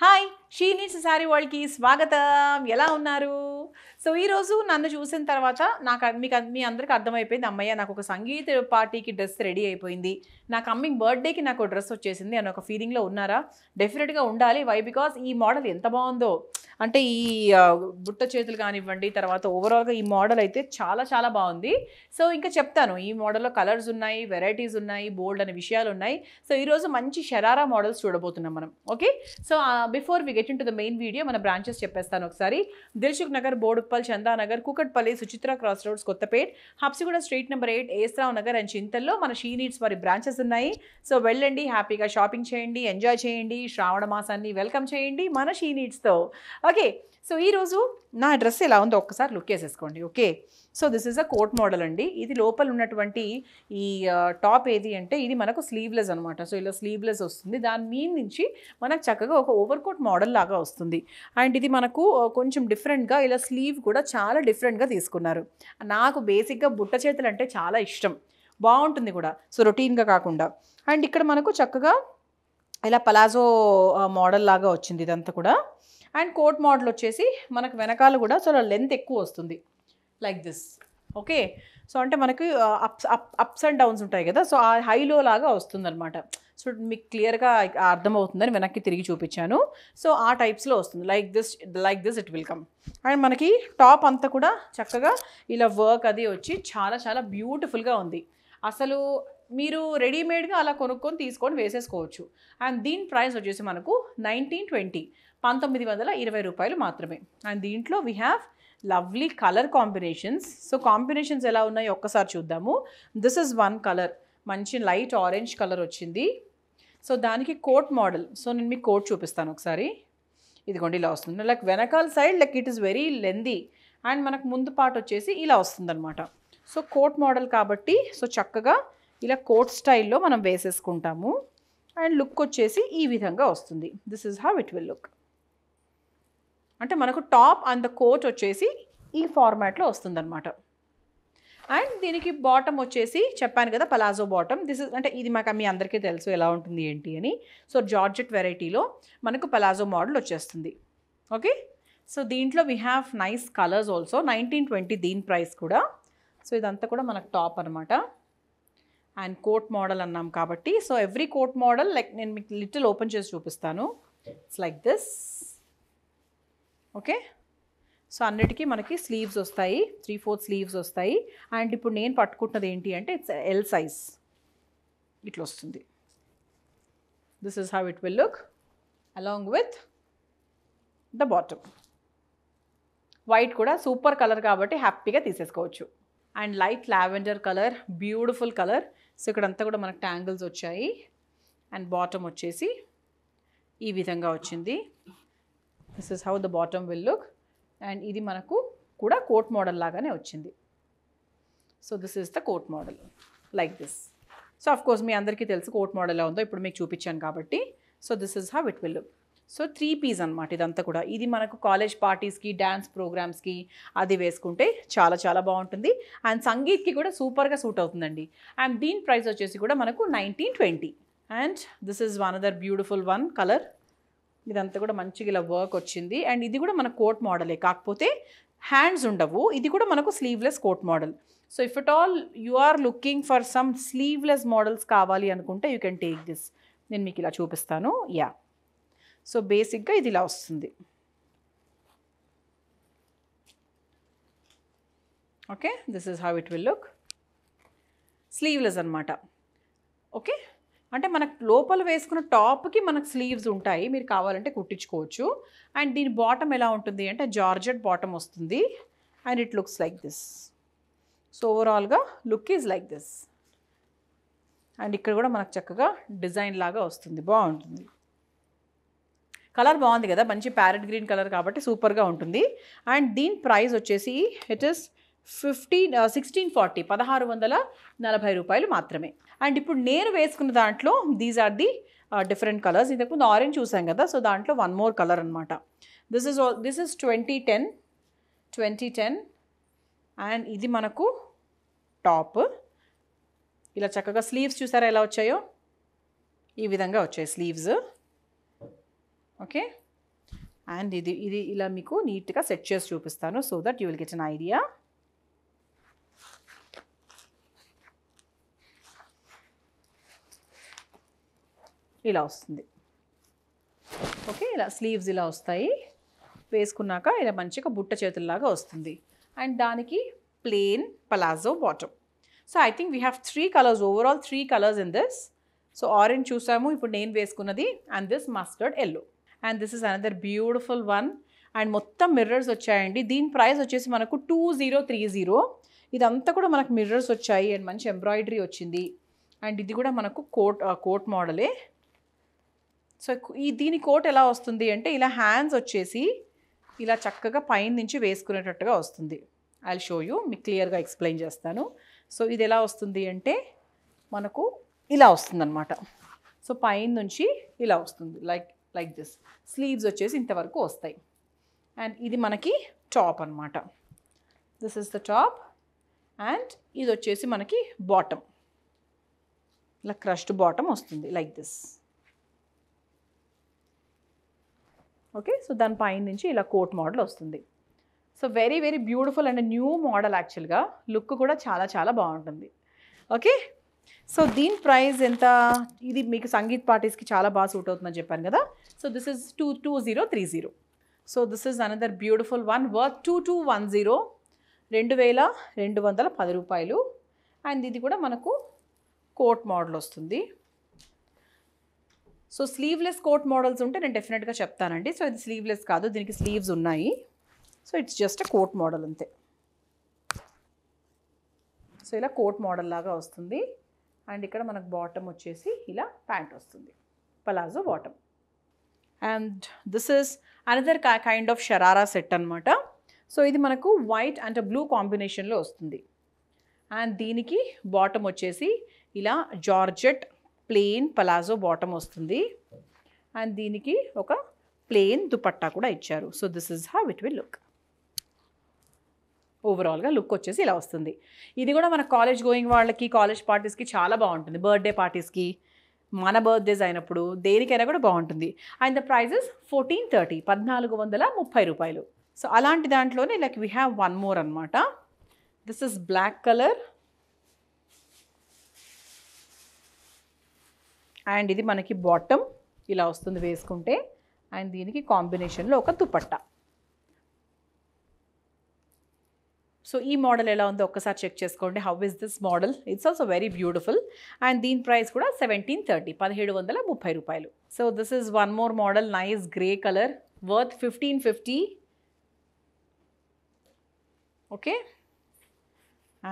Hi షీనిస్ sorry వాళ్ళకి స్వాగతం ఎలా ఉన్నారు సో ఈరోజు నన్ను చూసిన తర్వాత నాకు మీకు మీ అందరికీ అర్థమైపోయింది అమ్మయ్య నాకు ఒక సంగీత పార్టీకి డ్రెస్ రెడీ అయిపోయింది నా కమ్మింగ్ బర్త్డేకి నాకు డ్రెస్ వచ్చేసింది అని ఒక ఫీలింగ్లో ఉన్నారా డెఫినెట్గా ఉండాలి వై బికాస్ ఈ మోడల్ ఎంత బాగుందో అంటే ఈ బుట్ట చేతులు కానివ్వండి తర్వాత ఓవరాల్గా ఈ మోడల్ అయితే చాలా చాలా బాగుంది సో ఇంకా చెప్తాను ఈ మోడల్లో కలర్స్ ఉన్నాయి వెరైటీస్ ఉన్నాయి బోల్డ్ అనే విషయాలు ఉన్నాయి సో ఈరోజు మంచి షరారా మోడల్స్ చూడబోతున్నాం మనం okay so before we get into the main video మన బ్రాంచెస్ చెప్పేస్తాను ఒకసారి Dilsukhnagar Boduppal Chandanagar Kukatpally Suchitra cross roads Kothapet Habsiguda street number eight AS Rao Nagar and చింతల్లో మన షీ నీడ్స్ వారి బ్రాంచెస్ ఉన్నాయి సో వెళ్ళండి హ్యాపీగా షాపింగ్ చేయండి ఎంజాయ్ చేయండి శ్రావణ మాసాన్ని వెల్కమ్ చేయండి మన షీ నీడ్స్తో ఓకే సో ఈరోజు నా డ్రెస్ ఇలా ఉందో ఒక్కసారి లుక్ చేసేసుకోండి okay so this is a coat model అండి ఇది లోపల ఉన్నటువంటి ఈ టాప్ ఏది అంటే ఇది మనకు స్లీవ్లెస్ అనమాట సో ఇలా స్లీవ్లెస్ వస్తుంది దాని మీద నుంచి మనకు చక్కగా ఒక ఓవర్ కోట్ మోడల్ లాగా వస్తుంది అండ్ ఇది మనకు కొంచెం డిఫరెంట్గా ఇలా స్లీవ్ కూడా చాలా డిఫరెంట్గా తీసుకున్నారు నాకు బేసిక్గా బుట్ట చేతులు అంటే చాలా ఇష్టం బాగుంటుంది కూడా సో రొటీన్గా కాకుండా అండ్ ఇక్కడ మనకు చక్కగా ఇలా పలాజో మోడల్ లాగా వచ్చింది ఇదంతా కూడా అండ్ కోట్ మోడల్ వచ్చేసి మనకు వెనకాల కూడా చాలా లెంత్ ఎక్కువ వస్తుంది లైక్ దిస్ ఓకే సో అంటే మనకి ups up ups and downs ఉంటాయి కదా సో ఆ హైలో లాగా వస్తుందన్నమాట సో మీకు క్లియర్గా అర్థమవుతుందని వెనక్కి తిరిగి చూపించాను సో ఆ టైప్స్లో వస్తుంది like this like this it will come and మనకి టాప్ అంతా కూడా చక్కగా ఇలా వర్క్ అది వచ్చి చాలా చాలా బ్యూటిఫుల్గా ఉంది అసలు మీరు రెడీమేడ్గా అలా కొనుక్కొని తీసుకొని వేసేసుకోవచ్చు అండ్ దీని ప్రైస్ వచ్చేసి మనకు నైన్టీన్ ట్వంటీ పంతొమ్మిది వందల ఇరవై రూపాయలు మాత్రమే అండ్ దీంట్లో we have lovely colour combinations so combinations ఎలా ఉన్నాయో ఒక్కసారి చూద్దాము దిస్ ఇస్ వన్ కలర్ మంచి లైట్ ఆరెంజ్ కలర్ వచ్చింది సో దానికి కోట్ మోడల్ సో నేను మీకు కోట్ చూపిస్తాను ఒకసారి ఇదిగోండి ఇలా వస్తుంది లైక్ వెనకాల side like it is very lengthy and మనకు ముందు పాట వచ్చేసి ఇలా వస్తుందన్నమాట సో కోట్ మోడల్ కాబట్టి సో చక్కగా ఇలా కోట్ స్టైల్లో మనం వేసేసుకుంటాము అండ్ లుక్ వచ్చేసి ఈ విధంగా వస్తుంది this is how it will look అంటే మనకు టాప్ అండ్ ద కోట్ వచ్చేసి ఈ ఫార్మాట్లో వస్తుందన్నమాట అండ్ దీనికి బాటమ్ వచ్చేసి చెప్పాను కదా పలాజో బాటమ్ దిస్ ఇస్ అంటే ఇది మాకు మీ అందరికీ తెలుసు ఎలా ఉంటుంది ఏంటి అని సో జార్జెట్ వెరైటీలో మనకు పలాజో మోడల్ వచ్చేస్తుంది ఓకే సో దీంట్లో we have nice colours also nineteen twenty దీని ప్రైస్ కూడా సో ఇదంతా కూడా మనకు టాప్ అనమాట అండ్ కోట్ మోడల్ అన్నాం కాబట్టి so every coat model like నేను మీకు లిటిల్ ఓపెన్ చేసి చూపిస్తాను it's like this okay so అన్నిటికీ మనకి స్లీవ్స్ వస్తాయి త్రీ ఫోర్త్ స్లీవ్స్ వస్తాయి అండ్ ఇప్పుడు నేను పట్టుకుంటున్నది ఏంటి అంటే ఇట్స్ ఎల్ సైజ్ ఇట్లా వస్తుంది this is how it will look along with the bottom white కూడా సూపర్ కలర్ కాబట్టి హ్యాపీగా తీసేసుకోవచ్చు and light lavender colour beautiful colour so ఇక్కడంతా కూడా మనకు ట్యాంగిల్స్ వచ్చాయి అండ్ బాటమ్ వచ్చేసి ఈ విధంగా వచ్చింది this is how the bottom will look and ఇది మనకు కూడా కోట్ మోడల్ లాగానే వచ్చింది so this is the coat model like this so of course మీ అందరికీ తెలుసు కోట్ మోడల్ ఎలా ఉందో ఇప్పుడు మీకు చూపించాను కాబట్టి so this is how it will look so three piece అనమాట ఇదంతా కూడా ఇది మనకు కాలేజ్ పార్టీస్కి డ్యాన్స్ ప్రోగ్రామ్స్కి అది వేసుకుంటే చాలా చాలా బాగుంటుంది అండ్ సంగీత్కి కూడా సూపర్గా సూట్ అవుతుందండి అండ్ దీని ప్రైస్ వచ్చేసి కూడా మనకు nineteen twenty and this is one other beautiful one colour ఇదంతా కూడా మంచిగా ఇలా వర్క్ వచ్చింది అండ్ ఇది కూడా మన కోట్ మోడలే కాకపోతే హ్యాండ్స్ ఉండవు ఇది కూడా మనకు sleeveless coat model so if it all you are looking for some sleeveless models కావాలి అనుకుంటే యూ కెన్ టేక్ దిస్ నేను మీకు ఇలా చూపిస్తాను యా సో బేసిక్గా ఇది ఇలా వస్తుంది okay this is how it will look sleeveless అనమాట ఓకే అంటే మనకు లోపల వేసుకున్న టాప్కి మనకు స్లీవ్స్ ఉంటాయి మీరు కావాలంటే కుట్టించుకోవచ్చు అండ్ దీని బాటమ్ ఎలా ఉంటుంది అంటే జార్జెట్ బాటమ్ వస్తుంది and it looks like this so ఓవరాల్గా look is like this and ఇక్కడ కూడా మనకు చక్కగా డిజైన్ లాగా వస్తుంది బాగుంటుంది కలర్ బాగుంది కదా మంచి ప్యారెట్ గ్రీన్ కలర్ కాబట్టి సూపర్గా ఉంటుంది అండ్ దీని ప్రైస్ వచ్చేసి it is fifteen sixteen forty పదహారు వందల నలభై రూపాయలు మాత్రమే అండ్ ఇప్పుడు నేను వేసుకున్న దాంట్లో these are the different colours ఇంతకు ముందు ఆరెంజ్ చూసాం కదా సో దాంట్లో వన్ మోర్ కలర్ అనమాట this is this is twenty ten twenty ten and ఇది మనకు టాప్ ఇలా చక్కగా స్లీవ్స్ చూసారా ఎలా వచ్చాయో ఈ విధంగా వచ్చాయి స్లీవ్స్ ఓకే అండ్ ఇది ఇది ఇలా మీకు నీట్గా సెట్ చేసి చూపిస్తాను so that you will get an idea ఇలా వస్తుంది ఓకే ఇలా స్లీవ్స్ ఇలా వస్తాయి వేసుకున్నాక ఇలా మంచిగా బుట్ట చేతుల్లాగా వస్తుంది అండ్ దానికి plain palazzo bottom so I think we have three colours overall three colours in this so orange చూసాము ఇప్పుడు నేను వేసుకున్నది and this mustard yellow and this is another beautiful one and మొత్తం మిర్రర్స్ వచ్చాయండి దీని ప్రైస్ వచ్చేసి మనకు టూ జీరో త్రీ జీరో ఇదంతా కూడా మనకు మిర్రర్స్ వచ్చాయి అండ్ మంచి ఎంబ్రాయిడరీ వచ్చింది అండ్ ఇది కూడా మనకు కోట్ కోట్ మోడలే సో ఈ దీని కోట్ ఎలా వస్తుంది అంటే ఇలా హ్యాండ్స్ వచ్చేసి ఇలా చక్కగా పైన నుంచి వేసుకునేటట్టుగా వస్తుంది ఐ షో యూ మీకు క్లియర్గా ఎక్స్ప్లెయిన్ చేస్తాను సో ఇది ఎలా వస్తుంది అంటే మనకు ఇలా వస్తుంది అనమాట సో పైన నుంచి ఇలా వస్తుంది లైక్ లైక్ దిస్ స్లీవ్స్ వచ్చేసి ఇంతవరకు వస్తాయి అండ్ ఇది మనకి టాప్ అనమాట this is the top and ఇది వచ్చేసి మనకి బాటమ్ ఇలా క్రష్డ్ బాటమ్ వస్తుంది లైక్ దిస్ ఓకే సో దాని పైన నుంచి ఇలా కోట్ మోడల్ వస్తుంది so very very beautiful and new model యాక్చువల్గా లుక్ కూడా చాలా చాలా బాగుంటుంది ఓకే సో దీని ప్రైస్ ఎంత ఇది మీకు సంగీత్ పార్టీస్కి చాలా బాగా సూట్ అవుతుందని చెప్పాను కదా so this is two two zero three zero so this is another beautiful one worth two two one zero రెండు వేల రెండు వందల పది రూపాయలు అండ్ ఇది కూడా మనకు కోట్ మోడల్ వస్తుంది సో స్లీవ్లెస్ కోట్ మోడల్స్ ఉంటే నేను డెఫినెట్గా చెప్తానండి సో ఇది స్లీవ్లెస్ కాదు దీనికి స్లీవ్స్ ఉన్నాయి so it's just coat model అంతే సో ఇలా కోట్ మోడల్ లాగా వస్తుంది అండ్ ఇక్కడ మనకు బాటమ్ వచ్చేసి ఇలా ప్యాంట్ వస్తుంది palazzo bottom and this is another kind of sharara set అనమాట సో ఇది మనకు వైట్ అండ్ బ్లూ కాంబినేషన్లో వస్తుంది అండ్ దీనికి బాటమ్ వచ్చేసి ఇలా జార్జెట్ ప్లెయిన్ పలాజో బాటమ్ వస్తుంది అండ్ దీనికి ఒక ప్లెయిన్ దుపట్టా కూడా ఇచ్చారు so this is how it will look ఓవరాల్గా లుక్ వచ్చేసి ఇలా వస్తుంది ఇది కూడా మన కాలేజ్ గోయింగ్ వాళ్ళకి కాలేజ్ పార్టీస్కి చాలా బాగుంటుంది బర్త్డే పార్టీస్కి మన బర్త్డేస్ అయినప్పుడు దేనికైనా కూడా బాగుంటుంది and the prices fourteen thirty పద్నాలుగు వందల ముప్పై రూపాయలు సో అలాంటి దాంట్లోనే like we have one more అనమాట this is black colour and ఇది మనకి బాటమ్ ఇలా వస్తుంది వేసుకుంటే అండ్ దీనికి కాంబినేషన్లో ఒక దుపట్ట సో ఈ మోడల్ ఎలా ఉందో ఒక్కసారి చెక్ చేసుకోండి how is this model it's also very beautiful and దీని ప్రైస్ కూడా సెవెంటీన్ థర్టీ పదిహేడు వందల ముప్పై రూపాయలు so this is one more model nice grey colour worth fifteen fifty okay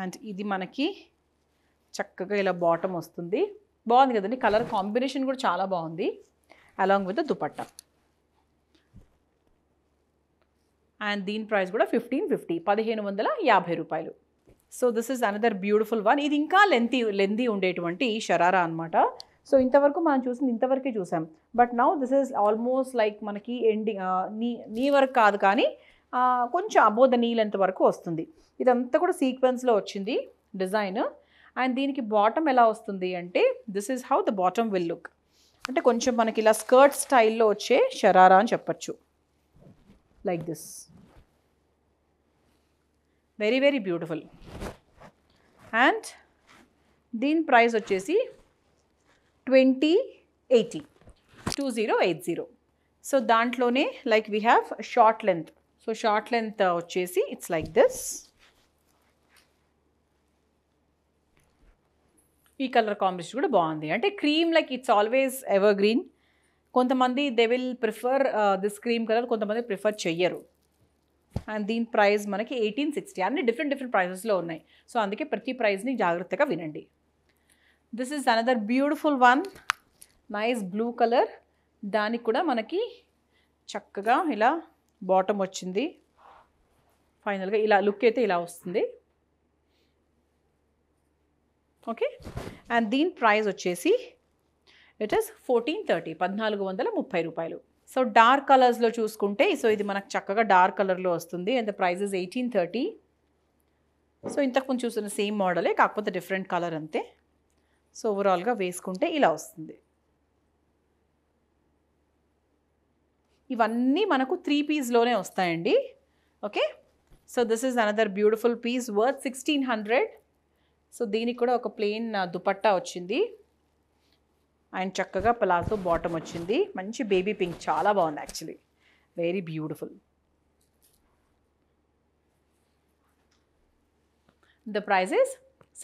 and ఇది మనకి చక్కగా ఇలా బాటమ్ వస్తుంది బాగుంది కదండి కలర్ కాంబినేషన్ కూడా చాలా బాగుంది అలాంగ్ విత్ దుపట్టా అండ్ దీని ప్రైస్ కూడా ఫిఫ్టీన్ ఫిఫ్టీ పదిహేను వందల యాభై రూపాయలు so this is another beautiful one ఇది ఇంకా లెంతీ లెంతీ ఉండేటువంటి షరారా అనమాట సో ఇంతవరకు మనం చూసింది ఇంతవరకే చూసాం but now this is almost like మనకి ఎండింగ్ uh, నీ నీ వరకు కాదు కానీ uh, కొంచెం అబోధ నీళ్ళంత వరకు వస్తుంది ఇదంతా కూడా సీక్వెన్స్లో వచ్చింది డిజైన్ అండ్ దీనికి బాటమ్ ఎలా వస్తుంది అంటే this is how the bottom will look అంటే కొంచెం మనకి ఇలా స్కర్ట్ స్టైల్లో వచ్చే షరారా అని చెప్పచ్చు like this very very beautiful and దీని ప్రైస్ వచ్చేసి twenty eighty two zero eight zero so దాంట్లోనే like we have short length so short length వచ్చేసి ఇట్స్ లైక్ దిస్ ఈ కలర్ కాంబినేషన్ కూడా బాగుంది అంటే cream like it's always evergreen కొంతమంది they will prefer this cream colour కొంతమంది prefer చెయ్యరు and దీని ప్రైస్ మనకి ఎయిటీన్ సిక్స్టీ అన్ని డిఫరెంట్ డిఫరెంట్ ప్రైజెస్లో ఉన్నాయి సో అందుకే ప్రతి ప్రైస్ని జాగ్రత్తగా వినండి this is another beautiful one nice blue colour దానికి కూడా మనకి చక్కగా ఇలా బాటమ్ వచ్చింది ఫైనల్గా ఇలా లుక్ అయితే ఇలా వస్తుంది ఓకే అండ్ దీని ప్రైస్ వచ్చేసి ఇట్ ఈస్ ఫోర్టీన్ థర్టీ పద్నాలుగు వందల ముప్పై రూపాయలు సో డార్క్ కలర్స్లో చూసుకుంటే సో ఇది మనకు చక్కగా డార్క్ కలర్లో వస్తుంది and the price is eighteen thirty so ఇంతకుముందు చూసిన సేమ్ మోడలే కాకపోతే డిఫరెంట్ కలర్ అంతే సో ఓవరాల్గా వేసుకుంటే ఇలా వస్తుంది ఇవన్నీ మనకు త్రీ పీస్లోనే వస్తాయండి okay so this is another beautiful piece worth sixteen hundred so దీనికి కూడా ఒక ప్లెయిన్ దుపట్టా వచ్చింది అండ్ చక్కగా ప్లాజో బాటమ్ వచ్చింది మంచి బేబీ పింక్ చాలా బాగుంది actually very beautiful the price is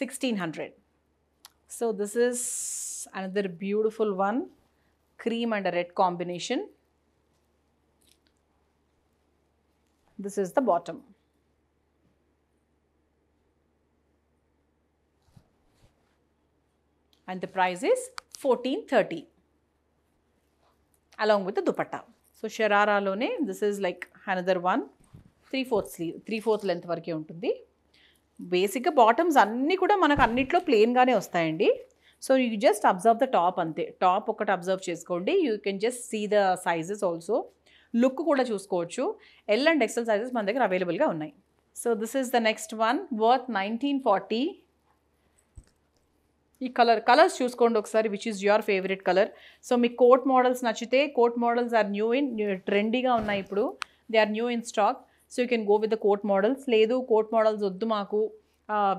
sixteen hundred so this is another beautiful one cream and red combination this is the bottom and the price is 1430 along with the dupatta. So షరారాలోనే this is like another one three fourth sleeve three fourth length వరకే ఉంటుంది బేసిక్గా bottoms అన్నీ కూడా మనకు అన్నిట్లో ప్లెయిన్గానే వస్తాయండి so you just observe the top అంతే టాప్ ఒకటి అబ్జర్వ్ చేసుకోండి you can just see the sizes also look కూడా చూసుకోవచ్చు ఎల్ అండ్ ఎక్సెల్ సైజెస్ మన దగ్గర అవైలబుల్గా ఉన్నాయి so this is the next one worth nineteen forty ఈ కలర్ కలర్స్ చూసుకోండి ఒకసారి which is your favourite colour so మీకు కోట్ మోడల్స్ నచ్చితే coat models are new in ట్రెండీగా ఉన్నాయి ఇప్పుడు they are new in stock so you can go with the coat models లేదు coat models వద్దు మాకు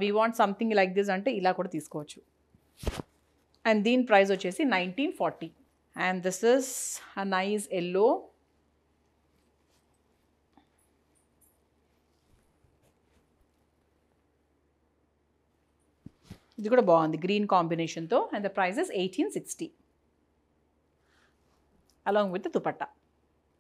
we want something like this అంటే ఇలా కూడా తీసుకోవచ్చు అండ్ దీని ప్రైస్ వచ్చేసి nineteen forty and this is a nice yellow ఇది కూడా బాగుంది గ్రీన్ కాంబినేషన్తో and the prices eighteen sixty along with dupatta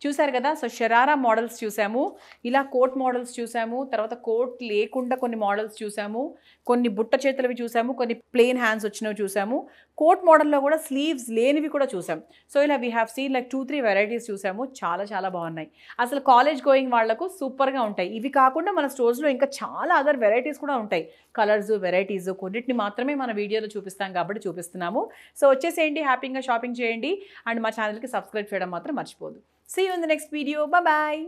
చూశారు కదా సో షరారా మోడల్స్ చూసాము ఇలా కోట్ మోడల్స్ చూసాము తర్వాత కోట్ లేకుండా కొన్ని మోడల్స్ చూసాము కొన్ని బుట్ట చేతులవి చూసాము కొన్ని ప్లెయిన్ హ్యాండ్స్ వచ్చినవి చూసాము కోట్ మోడల్లో కూడా స్లీవ్స్ లేనివి కూడా చూసాం సో ఇలా we have seen like two three varieties చూసాము చాలా చాలా బాగున్నాయి అసలు కాలేజ్ గోయింగ్ వాళ్లకు సూపర్గా ఉంటాయి ఇవి కాకుండా మన స్టోర్స్లో ఇంకా చాలా అదర్ వెరైటీస్ కూడా ఉంటాయి కలర్స్ వెరైటీస్ కొన్నిటిని మాత్రమే మన వీడియోలో చూపిస్తాం కాబట్టి చూపిస్తున్నాము సో వచ్చేసేయండి హ్యాపీగా షాపింగ్ చేయండి అండ్ మా ఛానల్కి సబ్స్క్రైబ్ చేయడం మాత్రం మర్చిపోదు See you in the next video. Bye-bye.